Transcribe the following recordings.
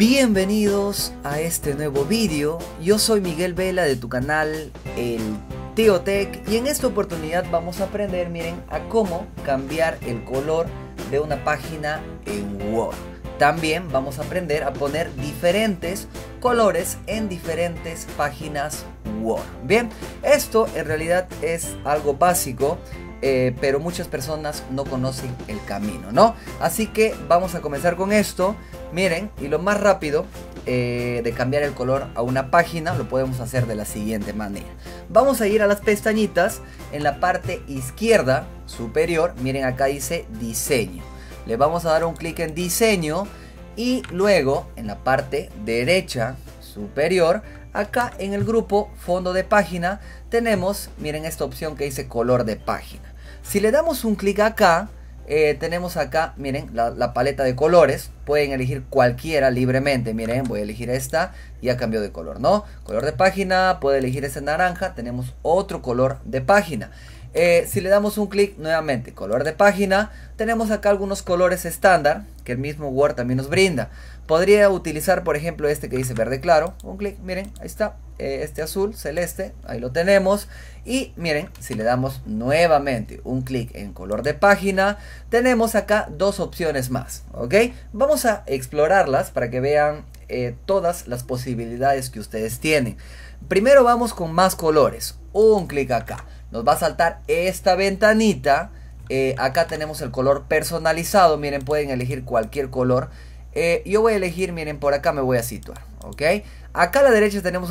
Bienvenidos a este nuevo vídeo, yo soy Miguel Vela de tu canal El Tech y en esta oportunidad vamos a aprender, miren, a cómo cambiar el color de una página en Word. También vamos a aprender a poner diferentes colores en diferentes páginas Word. Bien, esto en realidad es algo básico, eh, pero muchas personas no conocen el camino, ¿no? Así que vamos a comenzar con esto. Miren, y lo más rápido eh, de cambiar el color a una página lo podemos hacer de la siguiente manera. Vamos a ir a las pestañitas en la parte izquierda superior. Miren, acá dice diseño. Le vamos a dar un clic en diseño y luego en la parte derecha superior acá en el grupo fondo de página tenemos miren esta opción que dice color de página si le damos un clic acá eh, tenemos acá, miren, la, paleta de colores. Pueden elegir cualquiera libremente. Miren, voy a elegir esta. Ya cambió de color, ¿no? Color de página, puede elegir ese naranja. Tenemos otro color de página. Eh, si le damos un clic nuevamente, color de página, tenemos acá algunos colores estándar que el mismo Word también nos brinda. Podría utilizar, por ejemplo, este que dice verde claro. Un clic, miren, ahí está. Eh, este azul, celeste, ahí lo tenemos. Y miren, si le damos nuevamente un clic en color de página, tenemos acá dos opciones más, ¿ok? Vamos a explorarlas para que vean eh, todas las posibilidades que ustedes tienen. Primero vamos con más colores. Un clic acá. Nos va a saltar esta ventanita. Eh, acá tenemos el color personalizado. Miren, pueden elegir cualquier color. Eh, yo voy a elegir, miren, por acá me voy a situar, ¿ok? Acá a la derecha tenemos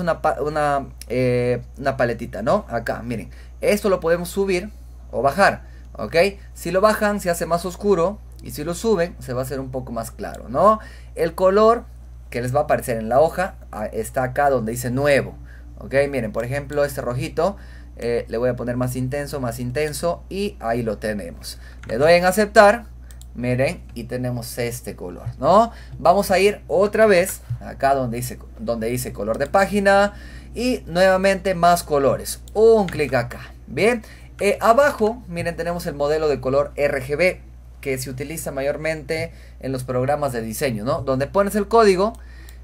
eh, una, paletita, ¿no? Acá, miren. Esto lo podemos subir o bajar, ¿ok? Si lo bajan se hace más oscuro y si lo suben se va a hacer un poco más claro, ¿no? El color que les va a aparecer en la hoja ah, está acá donde dice nuevo, ¿ok? Miren, por ejemplo, este rojito eh, le voy a poner más intenso, más intenso y ahí lo tenemos. Le doy en aceptar Miren, y tenemos este color, ¿no? Vamos a ir otra vez acá donde dice, donde dice color de página y nuevamente más colores. Un clic acá, ¿bien? Eh, abajo, miren, tenemos el modelo de color RGB que se utiliza mayormente en los programas de diseño, ¿no? Donde pones el código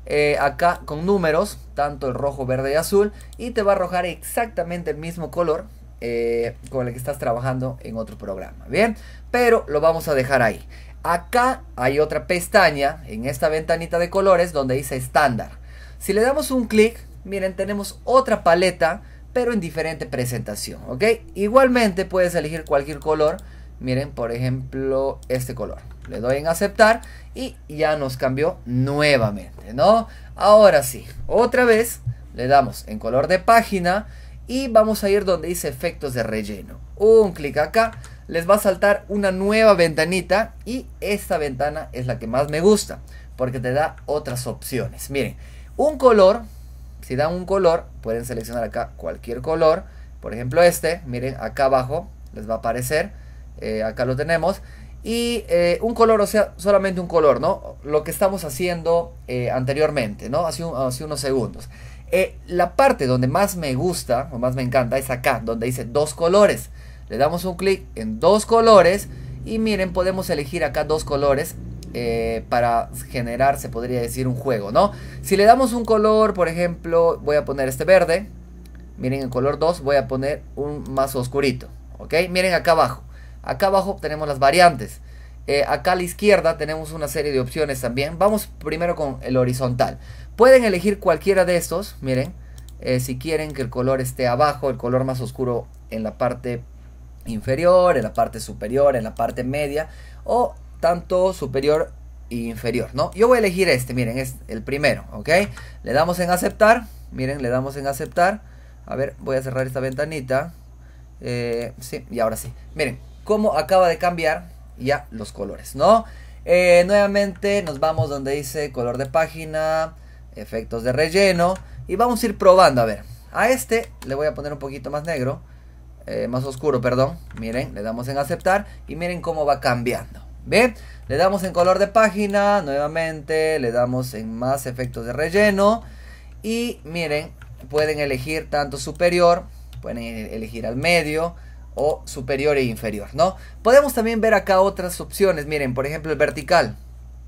eh, acá con números, tanto el rojo, verde y azul, y te va a arrojar exactamente el mismo color eh, con el que estás trabajando en otro programa. Bien, pero lo vamos a dejar ahí. Acá hay otra pestaña en esta ventanita de colores donde dice estándar. Si le damos un clic, miren, tenemos otra paleta, pero en diferente presentación, ¿ok? Igualmente puedes elegir cualquier color. Miren, por ejemplo, este color. Le doy en aceptar y ya nos cambió nuevamente, ¿no? Ahora sí, otra vez le damos en color de página y vamos a ir donde dice efectos de relleno. Un clic acá, les va a saltar una nueva ventanita y esta ventana es la que más me gusta porque te da otras opciones. Miren, un color, si dan un color, pueden seleccionar acá cualquier color, por ejemplo este, miren acá abajo les va a aparecer, eh, acá lo tenemos. Y eh, un color, o sea, solamente un color, ¿no? Lo que estamos haciendo eh, anteriormente, ¿no? Hace, hace unos segundos. Eh, la parte donde más me gusta o más me encanta es acá, donde dice dos colores. Le damos un clic en dos colores y miren, podemos elegir acá dos colores eh, para generar, se podría decir, un juego, ¿no? Si le damos un color, por ejemplo, voy a poner este verde. Miren, el color 2 voy a poner un más oscurito, ¿ok? Miren acá abajo. Acá abajo tenemos las variantes. Eh, acá a la izquierda tenemos una serie de opciones también. Vamos primero con el horizontal. Pueden elegir cualquiera de estos, miren, eh, si quieren que el color esté abajo, el color más oscuro en la parte inferior, en la parte superior, en la parte media, o tanto superior e inferior, ¿no? Yo voy a elegir este, miren, es el primero, ¿ok? Le damos en aceptar, miren, le damos en aceptar. A ver, voy a cerrar esta ventanita. Eh, sí, y ahora sí. Miren, cómo acaba de cambiar ya los colores, ¿no? Eh, nuevamente nos vamos donde dice color de página, efectos de relleno. Y vamos a ir probando, a ver. A este le voy a poner un poquito más negro, eh, más oscuro, perdón. Miren, le damos en aceptar y miren cómo va cambiando. Bien, le damos en color de página, nuevamente le damos en más efectos de relleno. Y miren, pueden elegir tanto superior, pueden e-, elegir al medio o superior e inferior, ¿no? Podemos también ver acá otras opciones, miren, por ejemplo el vertical.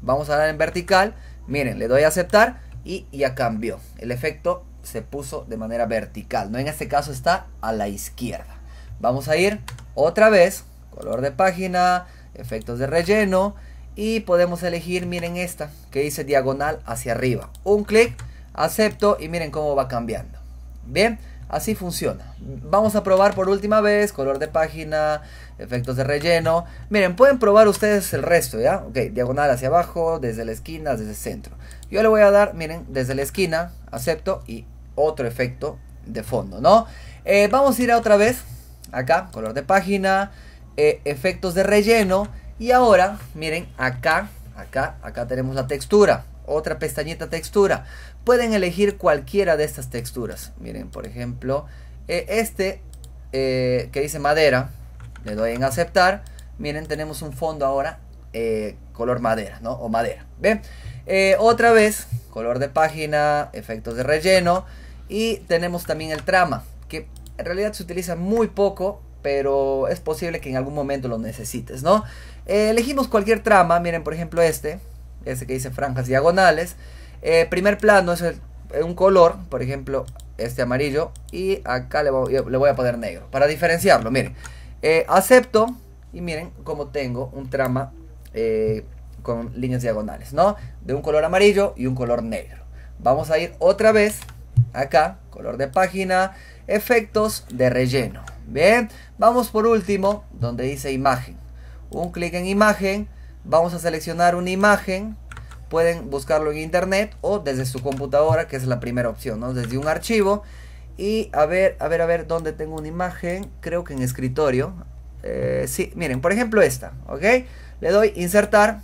Vamos a dar en vertical, miren, le doy a aceptar y ya cambió. El efecto se puso de manera vertical, ¿no? En este caso está a la izquierda. Vamos a ir otra vez, color de página, efectos de relleno y podemos elegir, miren esta, que dice diagonal hacia arriba. Un clic, acepto y miren cómo va cambiando. Bien. Así funciona. Vamos a probar por última vez color de página, efectos de relleno. Miren, pueden probar ustedes el resto, ¿ya? Ok, diagonal hacia abajo, desde la esquina, desde el centro. Yo le voy a dar, miren, desde la esquina, acepto y otro efecto de fondo, ¿no? Eh, vamos a ir a otra vez, acá, color de página, eh, efectos de relleno. Y ahora, miren, acá, acá, acá tenemos la textura otra pestañita textura. Pueden elegir cualquiera de estas texturas. Miren, por ejemplo, eh, este eh, que dice madera, le doy en aceptar. Miren, tenemos un fondo ahora eh, color madera, ¿no? O madera. ¿Ven? otra vez, color de página, efectos de relleno. Y tenemos también el trama, que en realidad se utiliza muy poco, pero es posible que en algún momento lo necesites, ¿no? elegimos cualquier trama, miren, por ejemplo, este, ese que dice franjas diagonales. Eh, primer plano es un color, por ejemplo, este amarillo. Y acá le voy, a poner negro. Para diferenciarlo, miren. Eh, acepto. Y miren cómo tengo un trama eh, con líneas diagonales, ¿no? De un color amarillo y un color negro. Vamos a ir otra vez acá, color de página, efectos de relleno. Bien, vamos por último, donde dice imagen. Un clic en imagen Vamos a seleccionar una imagen. Pueden buscarlo en internet o desde su computadora, que es la primera opción, ¿no? Desde un archivo. Y a ver, a ver, a ver, ¿dónde tengo una imagen? Creo que en escritorio. Eh, sí, miren, por ejemplo esta, ¿ok? Le doy insertar,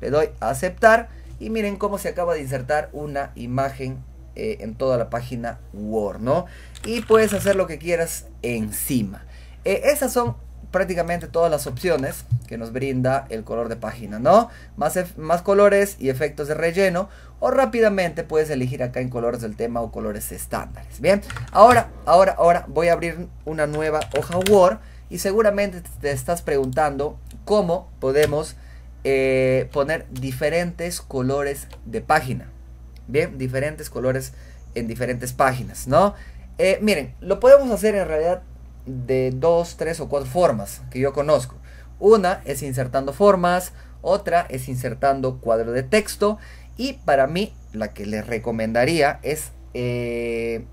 le doy aceptar y miren cómo se acaba de insertar una imagen eh, en toda la página Word, ¿no? Y puedes hacer lo que quieras encima. Eh, esas son prácticamente todas las opciones que nos brinda el color de página, ¿no? Más, más colores y efectos de relleno o rápidamente puedes elegir acá en colores del tema o colores estándares, ¿bien? Ahora, ahora, ahora voy a abrir una nueva hoja Word y seguramente te estás preguntando cómo podemos eh, poner diferentes colores de página, ¿bien? Diferentes colores en diferentes páginas, ¿no? Eh, miren, lo podemos hacer en realidad de dos, tres o cuatro formas que yo conozco. Una es insertando formas, otra es insertando cuadro de texto y para mí la que les recomendaría es eh,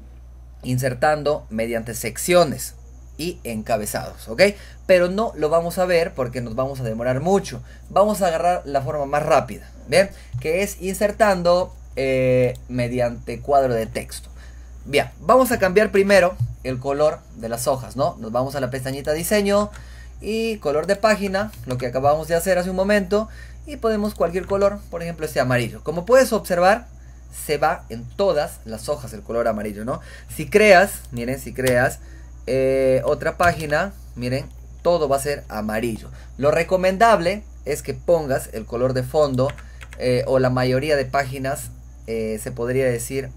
insertando mediante secciones y encabezados, ¿ok? Pero no lo vamos a ver porque nos vamos a demorar mucho. Vamos a agarrar la forma más rápida, ¿bien? Que es insertando eh, mediante cuadro de texto. Bien, vamos a cambiar primero el color de las hojas, ¿no? Nos vamos a la pestañita diseño y color de página, lo que acabamos de hacer hace un momento, y podemos cualquier color, por ejemplo este amarillo. Como puedes observar, se va en todas las hojas el color amarillo, ¿no? Si creas, miren, si creas eh, otra página, miren, todo va a ser amarillo. Lo recomendable es que pongas el color de fondo eh, o la mayoría de páginas, eh, se podría decir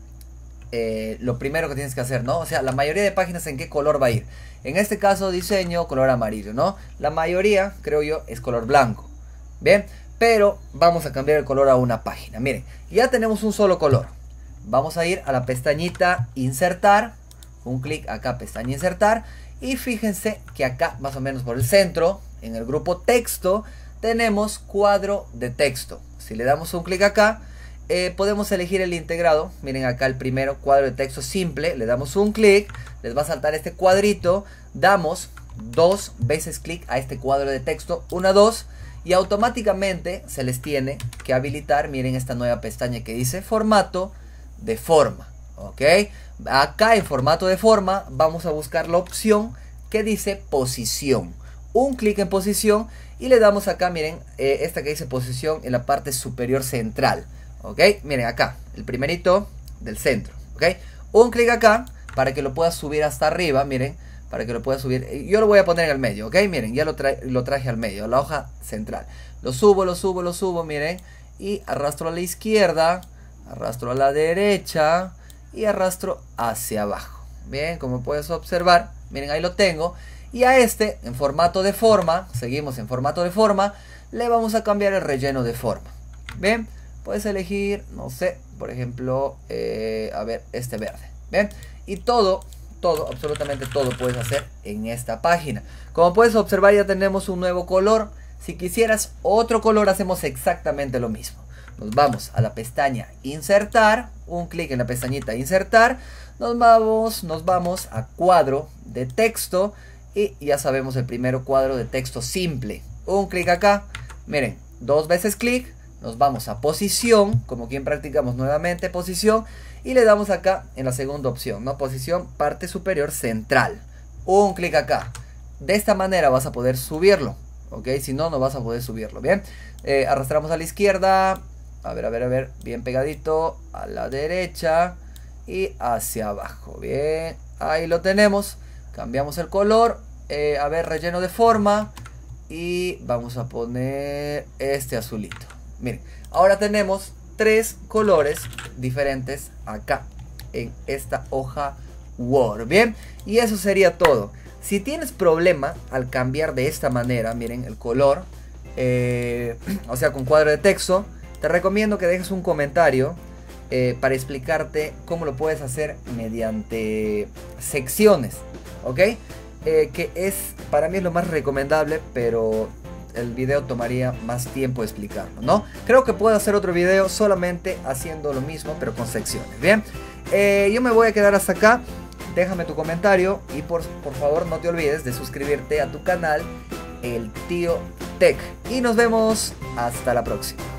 eh, lo primero que tienes que hacer, ¿no? O sea, la mayoría de páginas en qué color va a ir. En este caso, diseño, color amarillo, ¿no? La mayoría, creo yo, es color blanco. Bien, pero vamos a cambiar el color a una página. Miren, ya tenemos un solo color. Vamos a ir a la pestañita insertar. Un clic acá, pestaña insertar. Y fíjense que acá, más o menos por el centro, en el grupo texto, tenemos cuadro de texto. Si le damos un clic acá, eh, podemos elegir el integrado. Miren acá el primero, cuadro de texto simple. Le damos un clic, les va a saltar este cuadrito. Damos dos veces clic a este cuadro de texto. Una, dos. Y automáticamente se les tiene que habilitar, miren esta nueva pestaña que dice formato de forma. ¿Ok? Acá en formato de forma vamos a buscar la opción que dice posición. Un clic en posición y le damos acá, miren, eh, esta que dice posición en la parte superior central. ¿Ok? Miren acá, el primerito del centro. ¿Ok? Un clic acá para que lo pueda subir hasta arriba, miren. Para que lo pueda subir. Eh, yo lo voy a poner en el medio, ¿ok? Miren, ya lo, lo traje al medio, la hoja central. Lo subo, lo subo, lo subo, miren. Y arrastro a la izquierda, arrastro a la derecha y arrastro hacia abajo. Bien, como puedes observar, miren, ahí lo tengo. Y a este, en formato de forma, seguimos en formato de forma, le vamos a cambiar el relleno de forma. Bien, puedes elegir, no sé, por ejemplo, eh, a ver, este verde. ¿Ven? Y todo, todo, absolutamente todo puedes hacer en esta página. Como puedes observar ya tenemos un nuevo color. Si quisieras otro color hacemos exactamente lo mismo. Nos vamos a la pestaña insertar, un clic en la pestañita insertar, nos vamos, nos vamos a cuadro de texto y ya sabemos el primero cuadro de texto simple. Un clic acá, miren, dos veces clic, nos vamos a posición, como quien practicamos nuevamente posición, y le damos acá en la segunda opción, ¿no? Posición parte superior central. Un clic acá. De esta manera vas a poder subirlo, ¿ok? Si no, no vas a poder subirlo, ¿bien? Eh, arrastramos a la izquierda, a ver, a ver, a ver, bien pegadito, a la derecha y hacia abajo, bien, ahí lo tenemos, cambiamos el color, eh, a ver, relleno de forma y vamos a poner este azulito. Miren, ahora tenemos tres colores diferentes acá en esta hoja Word. Bien, y eso sería todo. Si tienes problema al cambiar de esta manera, miren, el color, eh, o sea, con cuadro de texto, te recomiendo que dejes un comentario eh, para explicarte cómo lo puedes hacer mediante secciones, ¿ok? Eh, que es, para mí lo más recomendable, pero el video tomaría más tiempo explicarlo, ¿no? Creo que puedo hacer otro video solamente haciendo lo mismo, pero con secciones, ¿bien? Eh, yo me voy a quedar hasta acá. Déjame tu comentario y por, por favor no te olvides de suscribirte a tu canal, El Tío Tech. Y nos vemos hasta la próxima.